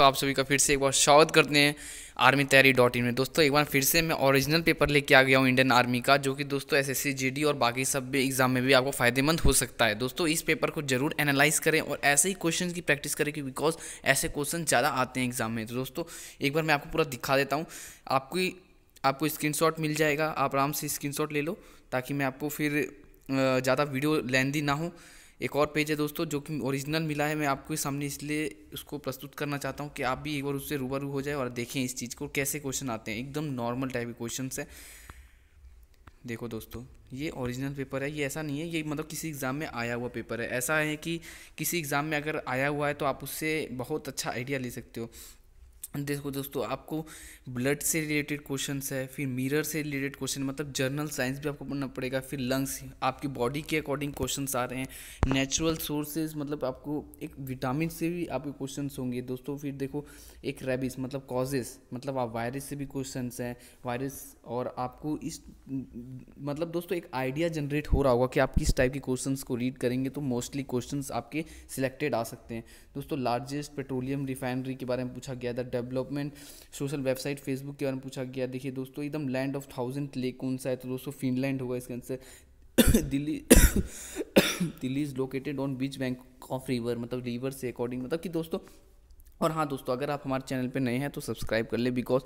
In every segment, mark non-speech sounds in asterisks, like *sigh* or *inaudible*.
दोस्तों आप सभी का फिर से एक बार स्वागत करते हैं आर्मी तैयारी डॉट इन में दोस्तों एक बार फिर से मैं ओरिजिनल पेपर लेके आ गया हूँ इंडियन आर्मी का जो कि दोस्तों एसएससी जीडी और बाकी सब भी एग्जाम में भी आपको फायदेमंद हो सकता है दोस्तों इस पेपर को जरूर एनालाइज करें और ऐसे ही क्वेश्चन की प्रैक्टिस करें कि बिकॉज ऐसे क्वेश्चन ज़्यादा आते हैं एग्जाम में तो दोस्तों एक बार मैं आपको पूरा दिखा देता हूँ आपकी आपको स्क्रीन मिल जाएगा आप आराम से स्क्रीन ले लो ताकि मैं आपको फिर ज़्यादा वीडियो लेंदी ना हो एक और पेज है दोस्तों जो कि ओरिजिनल मिला है मैं आपके सामने इसलिए उसको प्रस्तुत करना चाहता हूँ कि आप भी एक बार उससे रूबरू हो जाए और देखें इस चीज़ को कैसे क्वेश्चन आते हैं एकदम नॉर्मल टाइप के क्वेश्चन है देखो दोस्तों ये ओरिजिनल पेपर है ये ऐसा नहीं है ये मतलब किसी एग्ज़ाम में आया हुआ पेपर है ऐसा है कि किसी एग्ज़ाम में अगर आया हुआ है तो आप उससे बहुत अच्छा आइडिया ले सकते हो देखो दोस्तों आपको ब्लड से रिलेटेड क्वेश्चंस है फिर मिरर से रिलेटेड क्वेश्चन मतलब जर्नल साइंस भी आपको पढ़ना पड़ेगा फिर लंग्स आपकी बॉडी के अकॉर्डिंग क्वेश्चंस आ रहे हैं नेचुरल सोर्सेज मतलब आपको एक विटामिन से भी आपके क्वेश्चंस होंगे दोस्तों फिर देखो एक रेबिस मतलब कॉजेस मतलब आप वायरस से भी क्वेश्चन हैं वायरस और आपको इस मतलब दोस्तों एक आइडिया जनरेट हो रहा होगा कि आप किस टाइप के क्वेश्चन को रीड करेंगे तो मोस्टली क्वेश्चन आपके सिलेक्टेड आ सकते हैं दोस्तों लार्जेस्ट पेट्रोलियम रिफाइनरी के बारे में पूछा गया था डेवलपमेंट सोशल वेबसाइट फेसबुक के बारे में पूछा गया देखिए दोस्तों एकदम लैंड ऑफ थाउजेंड लेक कौन सा है तो दोस्तों फिनलैंड होगा इसके answer *coughs* Delhi *coughs* Delhi is located on beach bank of river मतलब रिवर से अकॉर्डिंग मतलब कि दोस्तों और हाँ दोस्तों अगर आप हमारे चैनल पे नए हैं तो सब्सक्राइब कर ले बिकॉज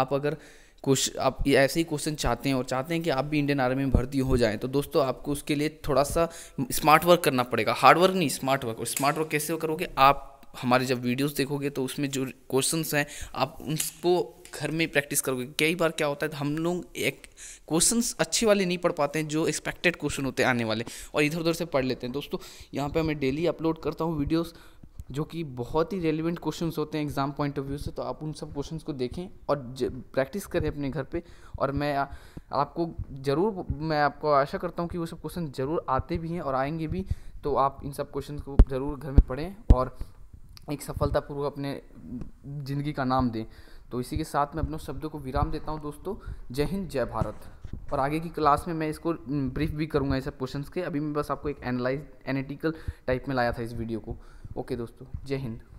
आप अगर कुछ आप ऐसे ही क्वेश्चन चाहते हैं और चाहते हैं कि आप भी इंडियन आर्मी में भर्ती हो जाएं तो दोस्तों आपको उसके लिए थोड़ा सा स्मार्ट वर्क करना पड़ेगा हार्ड वर्क नहीं स्मार्ट वर्क और स्मार्ट वर्क कैसे करोगे आप हमारे जब वीडियोस देखोगे तो उसमें जो क्वेश्चंस हैं आप उनको घर में प्रैक्टिस करोगे कई बार क्या होता है तो हम लोग एक क्वेश्चंस अच्छे वाले नहीं पढ़ पाते हैं जो एक्सपेक्टेड क्वेश्चन होते हैं आने वाले और इधर उधर से पढ़ लेते हैं दोस्तों यहाँ पर मैं डेली अपलोड करता हूँ वीडियोज़ जो कि बहुत ही रेलिवेंट क्वेश्चन होते हैं एग्जाम पॉइंट ऑफ व्यू से तो आप उन सब क्वेश्चन को देखें और प्रैक्टिस करें अपने घर पे और मैं आ, आपको ज़रूर मैं आपको आशा करता हूँ कि वो सब क्वेश्चन ज़रूर आते भी हैं और आएंगे भी तो आप इन सब क्वेश्चन को ज़रूर घर में पढ़ें और एक सफलतापूर्वक अपने ज़िंदगी का नाम दें तो इसी के साथ मैं अपने शब्दों को विराम देता हूँ दोस्तों जय हिंद जय भारत और आगे की क्लास में मैं इसको ब्रीफ भी करूँगा ऐसे सब क्वेश्चन के अभी मैं बस आपको एक एनालाइज एनेटिकल टाइप में लाया था इस वीडियो को ओके दोस्तों जय हिंद